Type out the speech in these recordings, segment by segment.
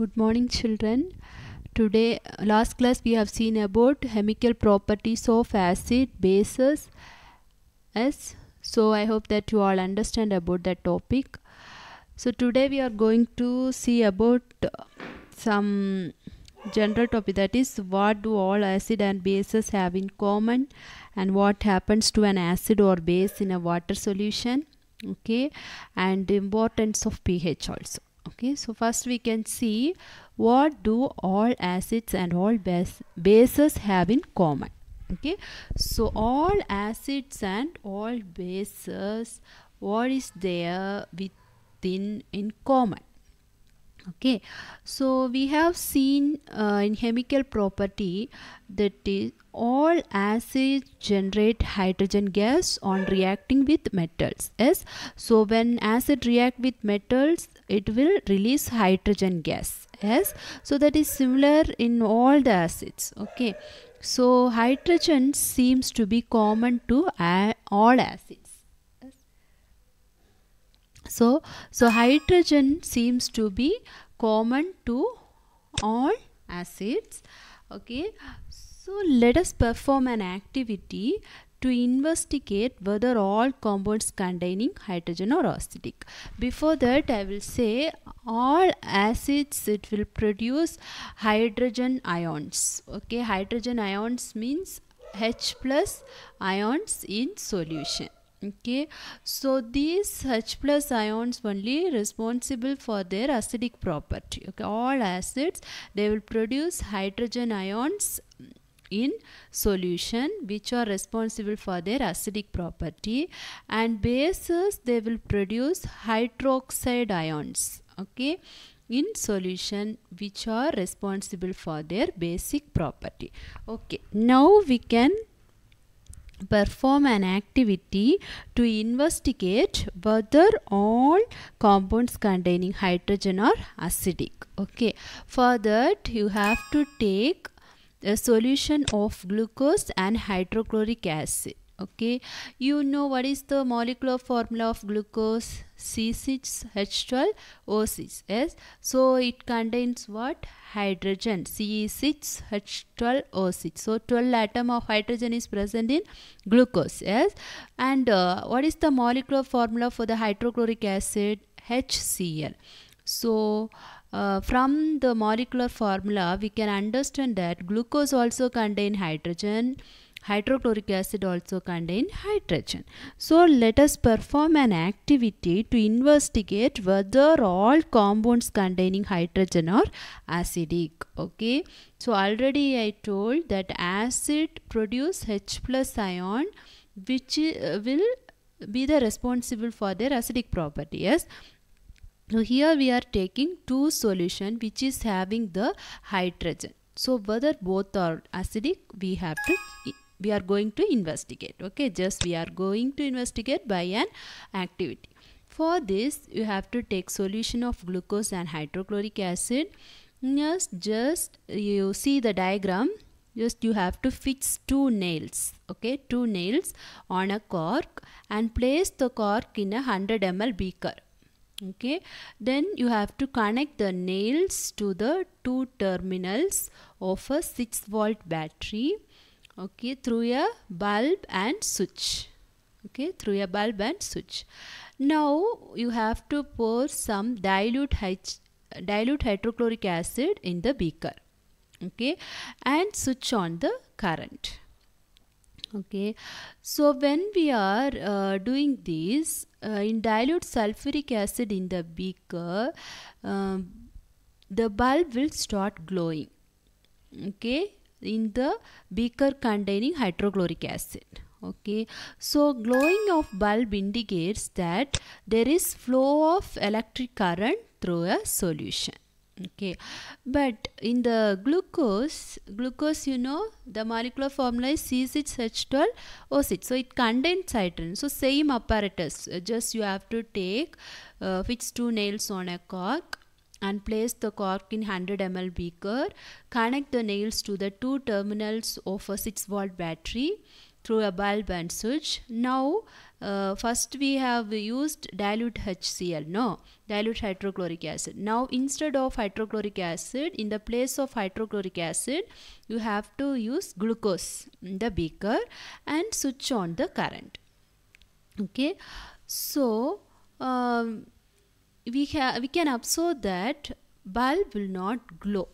good morning children today last class we have seen about chemical properties of acid bases yes so i hope that you all understand about that topic so today we are going to see about uh, some general topic that is what do all acid and bases have in common and what happens to an acid or base in a water solution okay and importance of ph also okay so first we can see what do all acids and all base, bases have in common okay so all acids and all bases what is there within in common okay so we have seen uh, in chemical property that is all acids generate hydrogen gas on reacting with metals yes so when acid react with metals it will release hydrogen gas yes so that is similar in all the acids okay so hydrogen seems to be common to all acids so so hydrogen seems to be common to all acids okay so let us perform an activity to investigate whether all compounds containing hydrogen are acidic. Before that I will say all acids it will produce hydrogen ions. Okay, hydrogen ions means H plus ions in solution okay so these h plus ions only responsible for their acidic property okay all acids they will produce hydrogen ions in solution which are responsible for their acidic property and bases they will produce hydroxide ions okay in solution which are responsible for their basic property okay now we can perform an activity to investigate whether all compounds containing hydrogen are acidic okay for that you have to take a solution of glucose and hydrochloric acid okay you know what is the molecular formula of glucose C6H12O6 yes so it contains what hydrogen C6H12O6 so 12 atom of hydrogen is present in glucose yes and uh, what is the molecular formula for the hydrochloric acid HCl so uh, from the molecular formula, we can understand that glucose also contain hydrogen, hydrochloric acid also contain hydrogen. So let us perform an activity to investigate whether all compounds containing hydrogen are acidic. Okay. So already I told that acid produce H plus ion which uh, will be the responsible for their acidic property. Yes. Now here we are taking two solution which is having the hydrogen. So whether both are acidic we have to we are going to investigate. Okay, just we are going to investigate by an activity. For this you have to take solution of glucose and hydrochloric acid. Just just you see the diagram just you have to fix two nails okay two nails on a cork and place the cork in a 100 ml beaker okay then you have to connect the nails to the two terminals of a 6 volt battery okay through a bulb and switch okay through a bulb and switch now you have to pour some dilute dilute hydrochloric acid in the beaker okay and switch on the current okay so when we are uh, doing this uh, in dilute sulfuric acid in the beaker um, the bulb will start glowing okay in the beaker containing hydrochloric acid okay so glowing of bulb indicates that there is flow of electric current through a solution okay but in the glucose, glucose you know the molecular formula is C6H12O6. So it contains citrin. So same apparatus uh, just you have to take uh, fix two nails on a cork and place the cork in 100 ml beaker. Connect the nails to the two terminals of a 6 volt battery through a bulb and switch. Now uh, first we have used dilute HCl, no, dilute hydrochloric acid. Now instead of hydrochloric acid, in the place of hydrochloric acid, you have to use glucose in the beaker and switch on the current. Okay, so um, we, we can observe that bulb will not glow.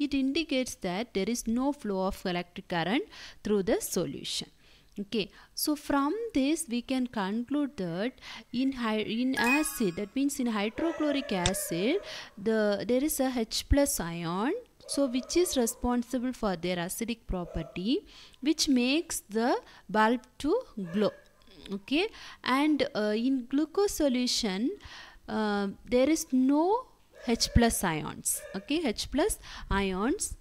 It indicates that there is no flow of electric current through the solution okay so from this we can conclude that in in acid that means in hydrochloric acid the there is a h plus ion so which is responsible for their acidic property which makes the bulb to glow okay and uh, in glucose solution uh, there is no H plus ions okay H plus ions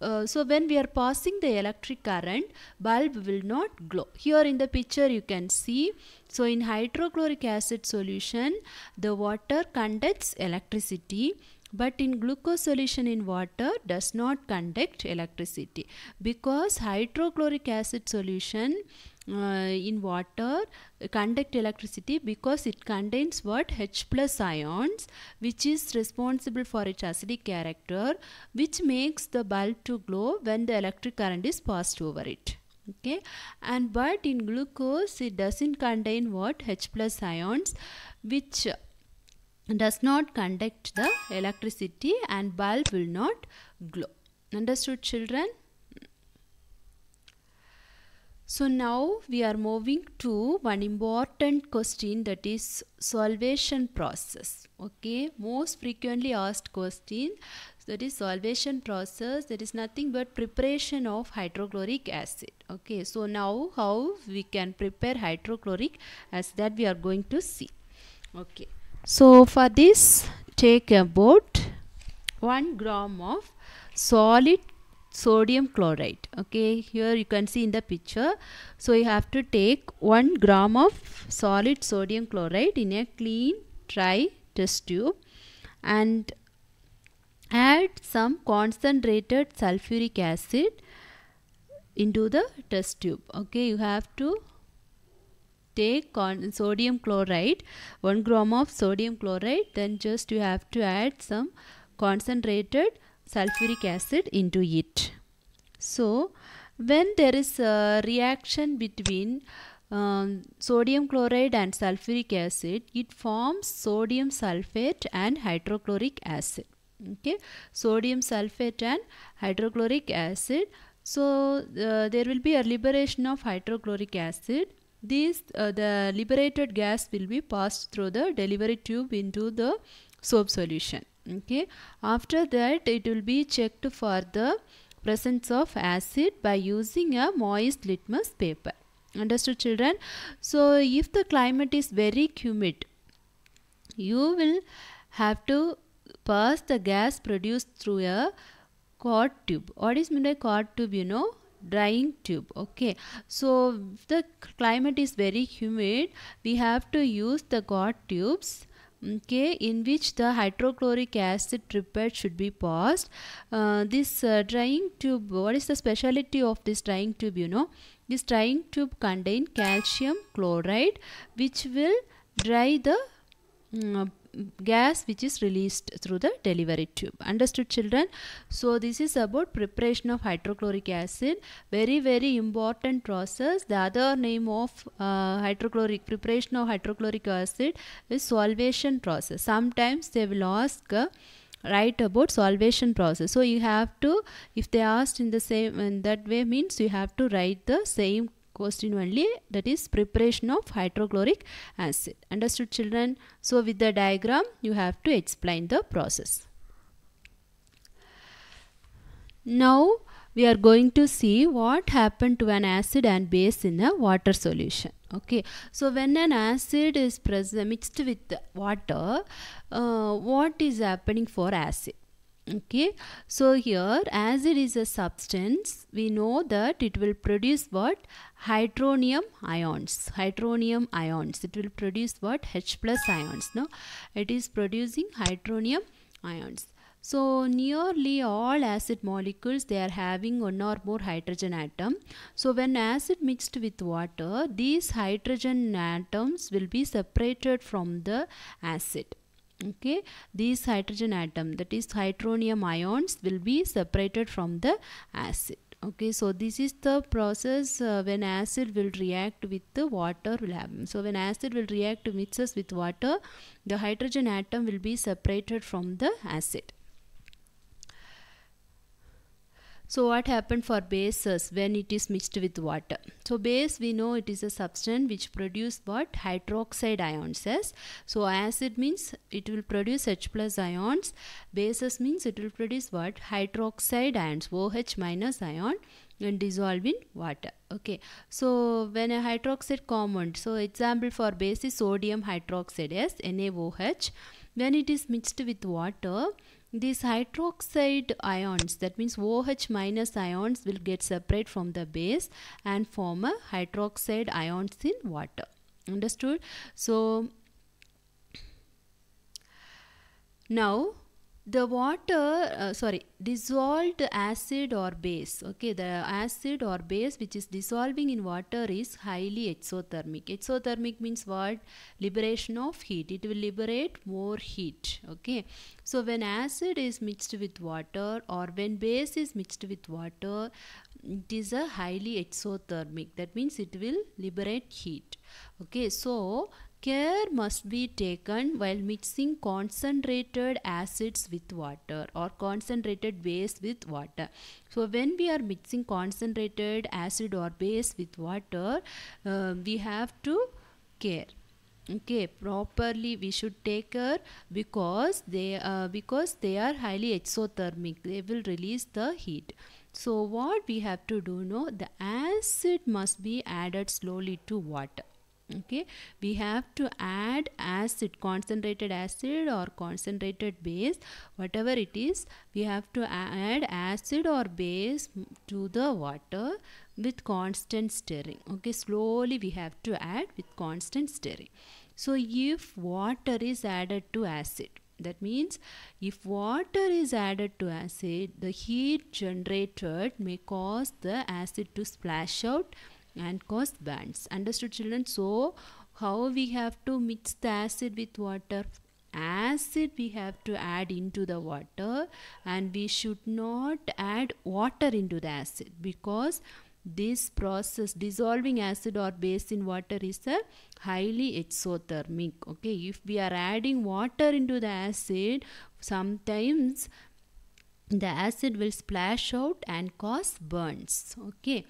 uh, so when we are passing the electric current bulb will not glow here in the picture you can see so in hydrochloric acid solution the water conducts electricity but in glucose solution in water does not conduct electricity because hydrochloric acid solution uh, in water uh, conduct electricity because it contains what H plus ions which is responsible for its acidic character which makes the bulb to glow when the electric current is passed over it okay and but in glucose it doesn't contain what H plus ions which does not conduct the electricity and bulb will not glow understood children so now we are moving to one important question that is solvation process. Okay, most frequently asked question that is solvation process that is nothing but preparation of hydrochloric acid. Okay, so now how we can prepare hydrochloric As that we are going to see. Okay, so for this take about 1 gram of solid sodium chloride okay here you can see in the picture so you have to take 1 gram of solid sodium chloride in a clean dry test tube and add some concentrated sulfuric acid into the test tube okay you have to take sodium chloride 1 gram of sodium chloride then just you have to add some concentrated sulfuric acid into it. So when there is a reaction between um, sodium chloride and sulfuric acid, it forms sodium sulfate and hydrochloric acid. Okay, sodium sulfate and hydrochloric acid. So uh, there will be a liberation of hydrochloric acid. These uh, the liberated gas will be passed through the delivery tube into the soap solution okay after that it will be checked for the presence of acid by using a moist litmus paper understood children so if the climate is very humid you will have to pass the gas produced through a cord tube what is meant by quad tube you know drying tube okay so the climate is very humid we have to use the cord tubes okay in which the hydrochloric acid prepared should be passed uh, this uh, drying tube what is the speciality of this drying tube you know this drying tube contain calcium chloride which will dry the um, gas which is released through the delivery tube understood children so this is about preparation of hydrochloric acid very very important process the other name of uh, hydrochloric preparation of hydrochloric acid is solvation process sometimes they will ask uh, write about solvation process so you have to if they asked in the same in that way means you have to write the same question only that is preparation of hydrochloric acid. Understood children? So with the diagram you have to explain the process. Now we are going to see what happened to an acid and base in a water solution. Okay, so when an acid is present mixed with water, uh, what is happening for acid? okay so here as it is a substance we know that it will produce what hydronium ions hydronium ions it will produce what h plus ions no it is producing hydronium ions so nearly all acid molecules they are having one or more hydrogen atom so when acid mixed with water these hydrogen atoms will be separated from the acid okay these hydrogen atom that is hydronium ions will be separated from the acid okay so this is the process uh, when acid will react with the water will happen so when acid will react mixes with water the hydrogen atom will be separated from the acid so what happened for bases when it is mixed with water? So base we know it is a substance which produce what? Hydroxide ions So acid means it will produce H plus ions. Bases means it will produce what? Hydroxide ions OH minus ion and dissolve in water okay so when a hydroxide compound so example for base is sodium hydroxide yes NaOH when it is mixed with water these hydroxide ions that means OH minus ions will get separate from the base and form a hydroxide ions in water. Understood? So now the water uh, sorry dissolved acid or base okay the acid or base which is dissolving in water is highly exothermic exothermic means what liberation of heat it will liberate more heat okay so when acid is mixed with water or when base is mixed with water it is a highly exothermic that means it will liberate heat okay so Care must be taken while mixing concentrated acids with water or concentrated base with water. So when we are mixing concentrated acid or base with water, uh, we have to care okay properly we should take care because they uh, because they are highly exothermic they will release the heat so what we have to do now the acid must be added slowly to water okay we have to add acid concentrated acid or concentrated base whatever it is we have to add acid or base to the water with constant stirring okay slowly we have to add with constant stirring so if water is added to acid that means if water is added to acid the heat generated may cause the acid to splash out and cause burns. Understood children? So how we have to mix the acid with water? acid we have to add into the water and we should not add water into the acid because this process dissolving acid or base in water is a highly exothermic okay if we are adding water into the acid sometimes the acid will splash out and cause burns okay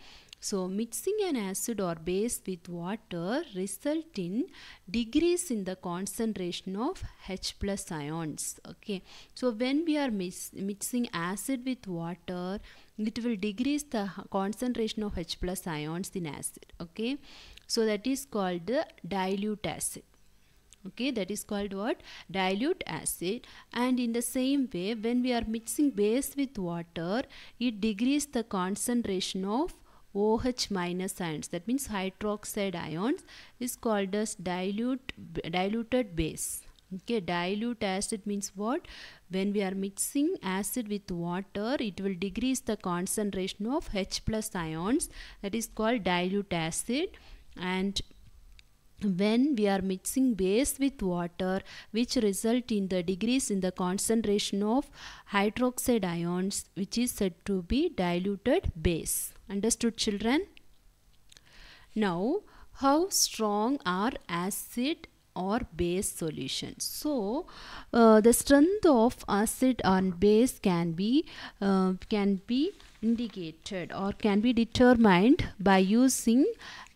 so mixing an acid or base with water result in decrease in the concentration of H plus ions. Okay. So when we are mix mixing acid with water, it will decrease the concentration of H plus ions in acid. Okay. So that is called the dilute acid okay that is called what dilute acid and in the same way when we are mixing base with water it decreases the concentration of OH minus ions that means hydroxide ions is called as dilute diluted base okay dilute acid means what when we are mixing acid with water it will decrease the concentration of H plus ions that is called dilute acid and when we are mixing base with water which result in the decrease in the concentration of hydroxide ions which is said to be diluted base Understood children? Now, how strong are acid or base solution. So uh, the strength of acid and base can be uh, can be indicated or can be determined by using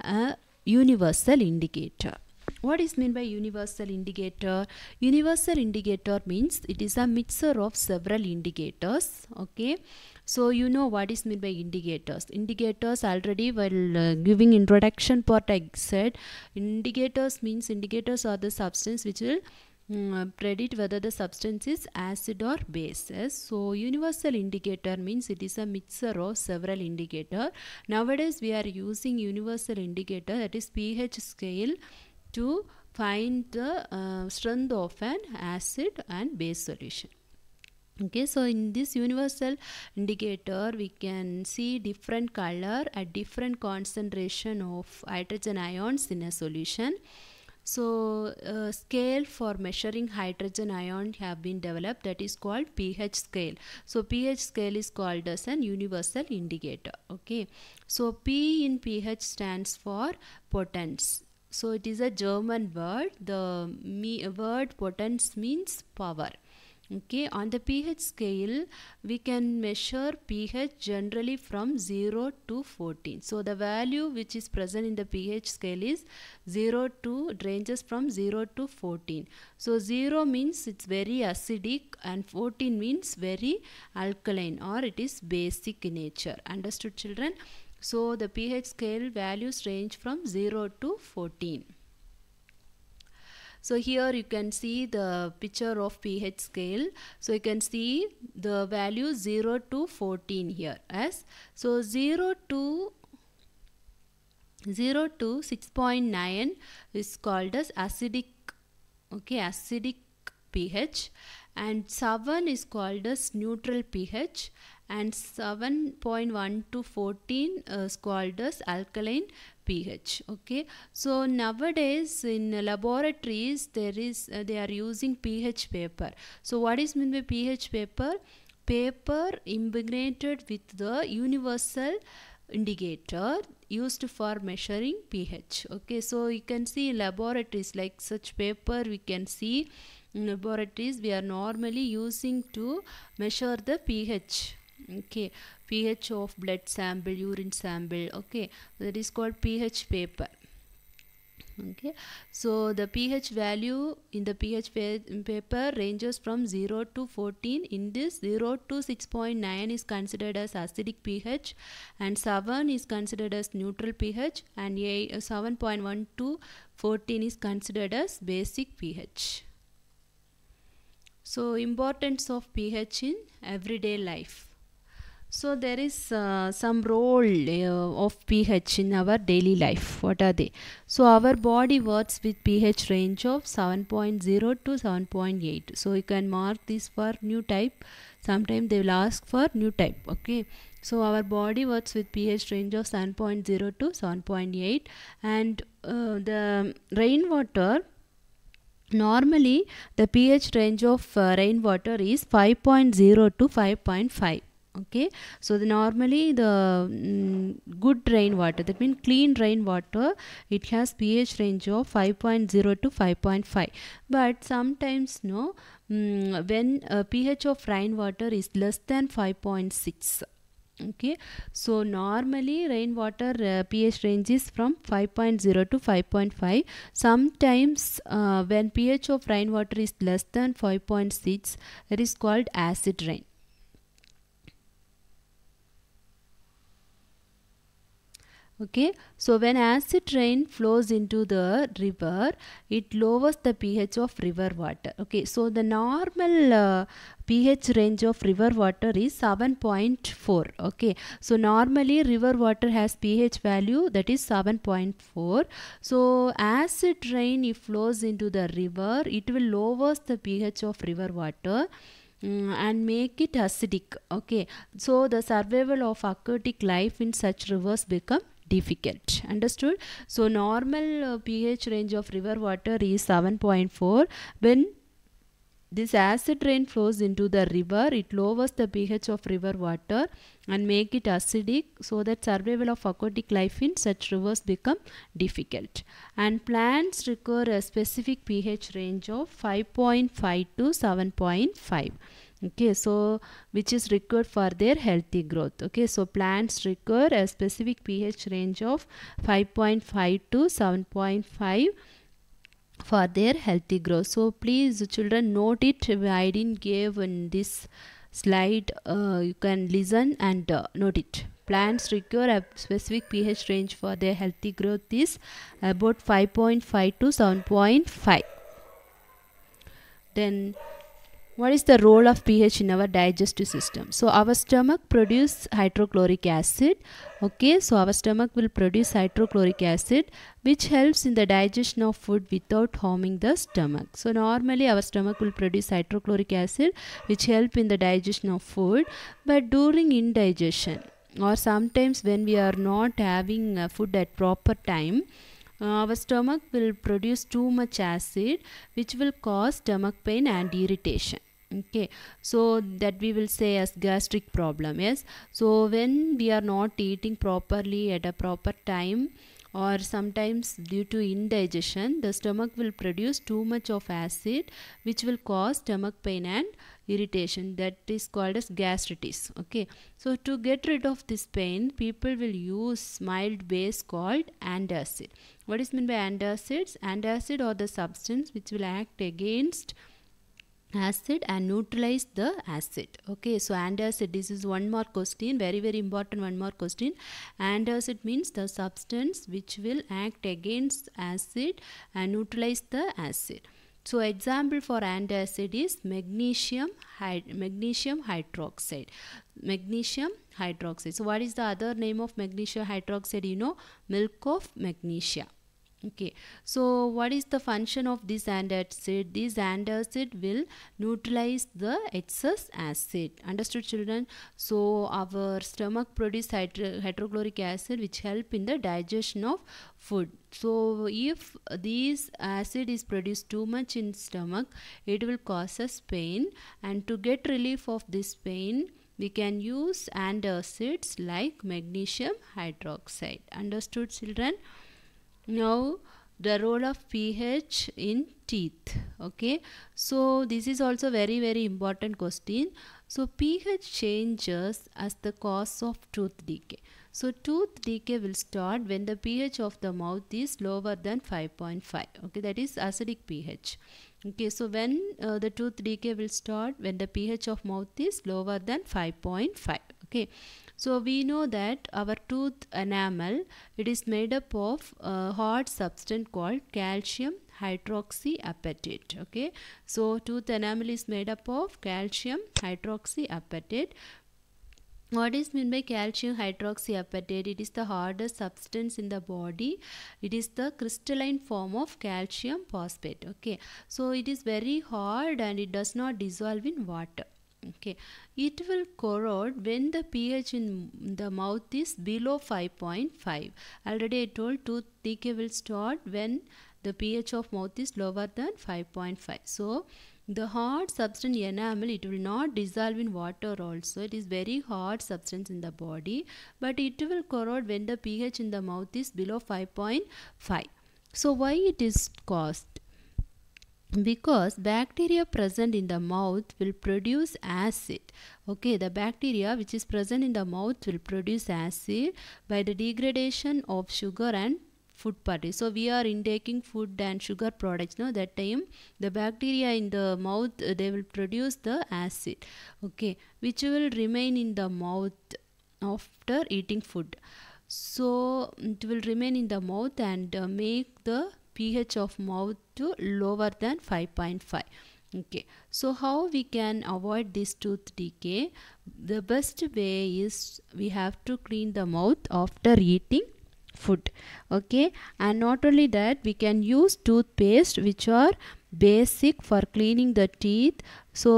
a universal indicator. What is meant by universal indicator? Universal indicator means it is a mixture of several indicators. Okay, so you know what is meant by indicators. Indicators already while uh, giving introduction part I said indicators means indicators are the substance which will um, predict whether the substance is acid or bases. So universal indicator means it is a mixture of several indicator. Nowadays we are using universal indicator that is pH scale to find the uh, strength of an acid and base solution okay so in this universal indicator we can see different color at different concentration of hydrogen ions in a solution so uh, scale for measuring hydrogen ion have been developed that is called pH scale. So pH scale is called as an universal indicator. Okay. So P in pH stands for potence. So it is a German word. The word potence means power okay on the pH scale we can measure pH generally from 0 to 14 so the value which is present in the pH scale is 0 to it ranges from 0 to 14 so 0 means it's very acidic and 14 means very alkaline or it is basic in nature understood children so the pH scale values range from 0 to 14 so here you can see the picture of pH scale. So you can see the value 0 to 14 here as so 0 to 0 to 6.9 is called as acidic okay acidic pH and 7 is called as neutral pH and 7.1 to 14 is called as alkaline pH okay so nowadays in laboratories there is uh, they are using pH paper so what is meant by pH paper paper impregnated with the universal indicator used for measuring pH okay so you can see laboratories like such paper we can see in laboratories we are normally using to measure the pH okay pH of blood sample urine sample okay that is called pH paper okay so the pH value in the pH paper ranges from 0 to 14 in this 0 to 6.9 is considered as acidic pH and 7 is considered as neutral pH and uh, 7.1 to 14 is considered as basic pH so importance of pH in everyday life so there is uh, some role uh, of pH in our daily life. What are they? So our body works with pH range of 7.0 to 7.8. So you can mark this for new type. Sometimes they will ask for new type. Okay. So our body works with pH range of 7.0 to 7.8 and uh, the rainwater normally the pH range of uh, rainwater is 5.0 to 5.5 okay so the normally the mm, good rainwater that means clean rainwater it has ph range of 5.0 to 5.5 but sometimes no mm, when uh, ph of rainwater is less than 5.6 okay so normally rainwater uh, ph range is from 5.0 to 5.5 sometimes uh, when ph of rainwater is less than 5.6 it is called acid rain okay so when acid rain flows into the river it lowers the ph of river water okay so the normal uh, ph range of river water is 7.4 okay so normally river water has ph value that is 7.4 so acid rain if flows into the river it will lowers the ph of river water mm, and make it acidic okay so the survival of aquatic life in such rivers become difficult understood so normal uh, pH range of river water is 7.4 when this acid rain flows into the river it lowers the pH of river water and make it acidic so that survival of aquatic life in such rivers become difficult and plants require a specific pH range of 5.5 to 7.5 okay so which is required for their healthy growth okay so plants require a specific ph range of 5.5 to 7.5 for their healthy growth so please children note it i didn't give in this slide uh, you can listen and uh, note it plants require a specific ph range for their healthy growth is about 5.5 to 7.5 then what is the role of pH in our digestive system? So our stomach produces hydrochloric acid. Okay, so our stomach will produce hydrochloric acid which helps in the digestion of food without harming the stomach. So normally our stomach will produce hydrochloric acid which help in the digestion of food but during indigestion or sometimes when we are not having uh, food at proper time uh, our stomach will produce too much acid which will cause stomach pain and irritation okay so that we will say as gastric problem yes so when we are not eating properly at a proper time or sometimes due to indigestion the stomach will produce too much of acid which will cause stomach pain and irritation that is called as gastritis okay so to get rid of this pain people will use mild base called antacid what is meant by antacids antacid or the substance which will act against acid and neutralize the acid okay so antacid this is one more question very very important one more question antacid means the substance which will act against acid and neutralize the acid so example for antacid is magnesium hyd magnesium hydroxide magnesium hydroxide so what is the other name of magnesium hydroxide you know milk of magnesia okay so what is the function of this and this and will neutralize the excess acid understood children so our stomach produce hydro hydrochloric acid which help in the digestion of food so if this acid is produced too much in stomach it will cause us pain and to get relief of this pain we can use and acids like magnesium hydroxide understood children now the role of pH in teeth okay so this is also very very important question so pH changes as the cause of tooth decay so tooth decay will start when the pH of the mouth is lower than 5.5 okay that is acidic pH okay so when uh, the tooth decay will start when the pH of mouth is lower than 5.5 okay so we know that our tooth enamel it is made up of a hard substance called calcium hydroxyapatite okay so tooth enamel is made up of calcium hydroxyapatite what is meant by calcium hydroxyapatite? It is the hardest substance in the body. It is the crystalline form of calcium phosphate. Okay, so it is very hard and it does not dissolve in water okay it will corrode when the pH in the mouth is below 5.5 already I told tooth decay will start when the pH of mouth is lower than 5.5 so the hard substance enamel it will not dissolve in water also it is very hard substance in the body but it will corrode when the pH in the mouth is below 5.5 so why it is caused because bacteria present in the mouth will produce acid okay the bacteria which is present in the mouth will produce acid by the degradation of sugar and food particles. so we are intaking food and sugar products now that time the bacteria in the mouth uh, they will produce the acid okay which will remain in the mouth after eating food so it will remain in the mouth and uh, make the pH of mouth to lower than 5.5 okay so how we can avoid this tooth decay the best way is we have to clean the mouth after eating food okay and not only that we can use toothpaste which are basic for cleaning the teeth so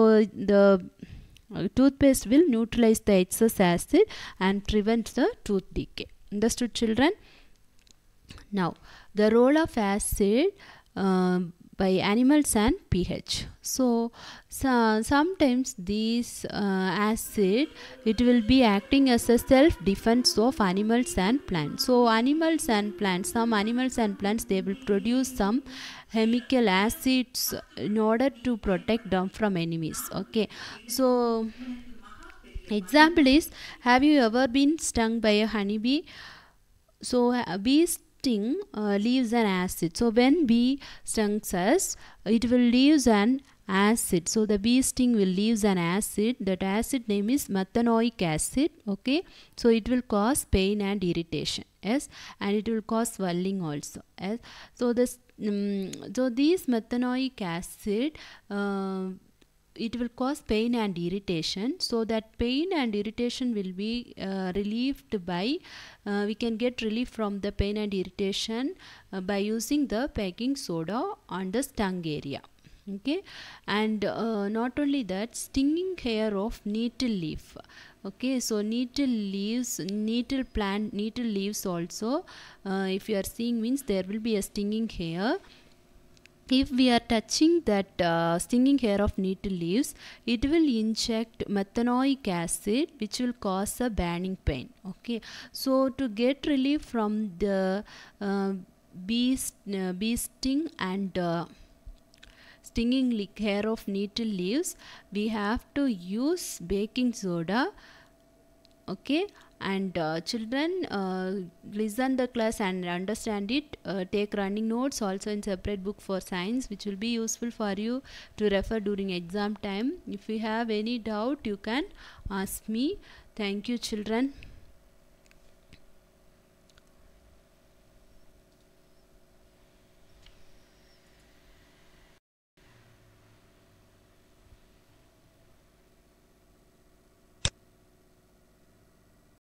the uh, toothpaste will neutralize the excess acid and prevent the tooth decay understood children now the role of acid uh, by animals and pH. So, so sometimes these uh, acid it will be acting as a self defense of animals and plants. So animals and plants, some animals and plants they will produce some chemical acids in order to protect them from enemies. Okay, so example is have you ever been stung by a honeybee? So uh, bees uh, leaves an acid. So when bee stings us, it will leave an acid. So the bee sting will leave an acid. That acid name is methanoic acid. Okay. So it will cause pain and irritation. Yes. And it will cause swelling also. Yes. So this um, so these methanoic acid uh, it will cause pain and irritation so that pain and irritation will be uh, relieved by uh, we can get relief from the pain and irritation uh, by using the baking soda on the stung area okay and uh, not only that stinging hair of needle leaf okay so needle leaves needle plant needle leaves also uh, if you are seeing means there will be a stinging hair if we are touching that uh, stinging hair of needle leaves it will inject methanoic acid which will cause a burning pain okay so to get relief from the uh, bee, st uh, bee sting and uh, stinging hair of needle leaves we have to use baking soda okay and uh, children uh, listen the class and understand it uh, take running notes also in separate book for science which will be useful for you to refer during exam time if you have any doubt you can ask me thank you children